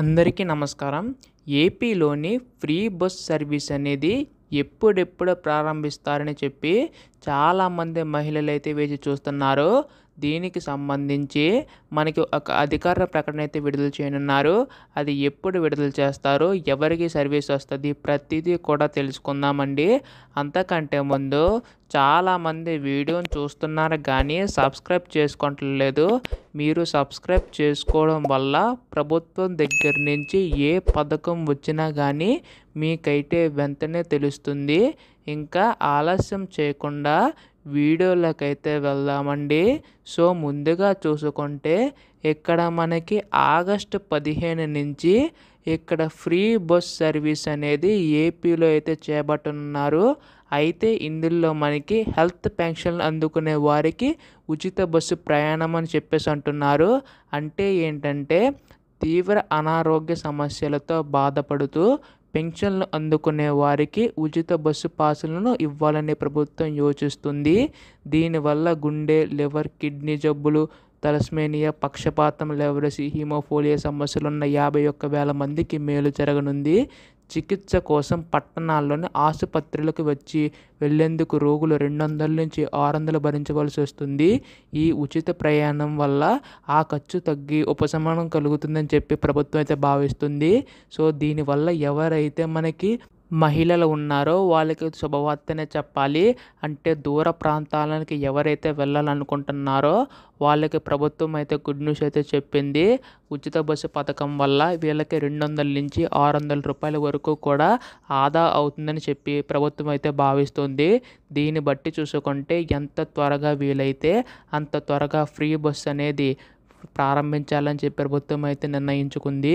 అందరికీ నమస్కారం ఏపీలోని ఫ్రీ బస్ సర్వీస్ అనేది ఎప్పుడెప్పుడు ప్రారంభిస్తారని చెప్పి చాలామంది మహిళలు అయితే వేచి చూస్తున్నారు దీనికి సంబంధించి మనకి ఒక అధికార ప్రకటన అయితే విడుదల చేయనున్నారు అది ఎప్పుడు విడుదల చేస్తారు ఎవరికి సర్వీస్ వస్తుంది ప్రతిదీ కూడా తెలుసుకుందామండి అంతకంటే ముందు చాలామంది వీడియోని చూస్తున్నారు కానీ సబ్స్క్రైబ్ చేసుకోవట్లేదు మీరు సబ్స్క్రైబ్ చేసుకోవడం వల్ల ప్రభుత్వం దగ్గర నుంచి ఏ పథకం వచ్చినా కానీ మీకైతే వెంటనే తెలుస్తుంది ఇంకా ఆలస్యం చేయకుండా వీడియోలోకి అయితే వెళ్దామండి సో ముందుగా చూసుకుంటే ఇక్కడ మనకి ఆగస్టు పదిహేను నుంచి ఇక్కడ ఫ్రీ బస్ సర్వీస్ అనేది ఏపీలో అయితే చేపట్టనున్నారు అయితే ఇందులో మనకి హెల్త్ పెన్షన్లు అందుకునే వారికి ఉచిత బస్సు ప్రయాణం అని చెప్పేసి అంటున్నారు అంటే ఏంటంటే తీవ్ర అనారోగ్య సమస్యలతో బాధపడుతూ పెన్షన్లు అందుకునే వారికి ఉచిత బస్సు పాసులను ఇవ్వాలని ప్రభుత్వం యోచిస్తుంది దీనివల్ల గుండె లివర్ కిడ్నీ జబ్బులు తలస్మేనియా పక్షపాతం లెవరసి హీమోఫోలియా సమస్యలున్న యాభై ఒక్క వేల మందికి మేలు జరగనుంది చికిత్స కోసం పట్టణాల్లోని ఆసుపత్రులకు వచ్చి వెళ్ళేందుకు రోగులు రెండు వందల నుంచి ఆరు వందలు భరించవలసి వస్తుంది ఈ ఉచిత ప్రయాణం వల్ల ఆ ఖర్చు తగ్గి ఉపశమనం కలుగుతుందని చెప్పి ప్రభుత్వం అయితే భావిస్తుంది సో దీనివల్ల ఎవరైతే మనకి మహిళలు ఉన్నారో వాళ్ళకి శుభవార్తనే చెప్పాలి అంటే దూర ప్రాంతాలకి ఎవరైతే వెళ్ళాలనుకుంటున్నారో వాళ్ళకి ప్రభుత్వం అయితే గుడ్ న్యూస్ అయితే చెప్పింది ఉచిత బస్సు పథకం వల్ల వీళ్ళకి రెండు వందల నుంచి ఆరు వందల రూపాయల వరకు కూడా ఆదా అవుతుందని చెప్పి ప్రభుత్వం అయితే భావిస్తుంది దీన్ని బట్టి చూసుకుంటే ఎంత త్వరగా వీలైతే అంత త్వరగా ఫ్రీ బస్సు అనేది ప్రారంభించాలని చెప్పి ప్రభుత్వం అయితే నిర్ణయించుకుంది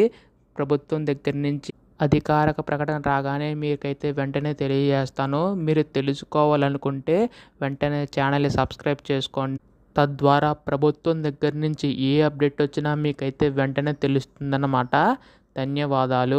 ప్రభుత్వం దగ్గర నుంచి అధికారక ప్రకటన రాగానే మీకైతే వెంటనే తెలియజేస్తాను మీరు తెలుసుకోవాలనుకుంటే వెంటనే ఛానల్ని సబ్స్క్రైబ్ చేసుకోండి తద్వారా ప్రభుత్వం దగ్గర నుంచి ఏ అప్డేట్ వచ్చినా మీకైతే వెంటనే తెలుస్తుందన్నమాట ధన్యవాదాలు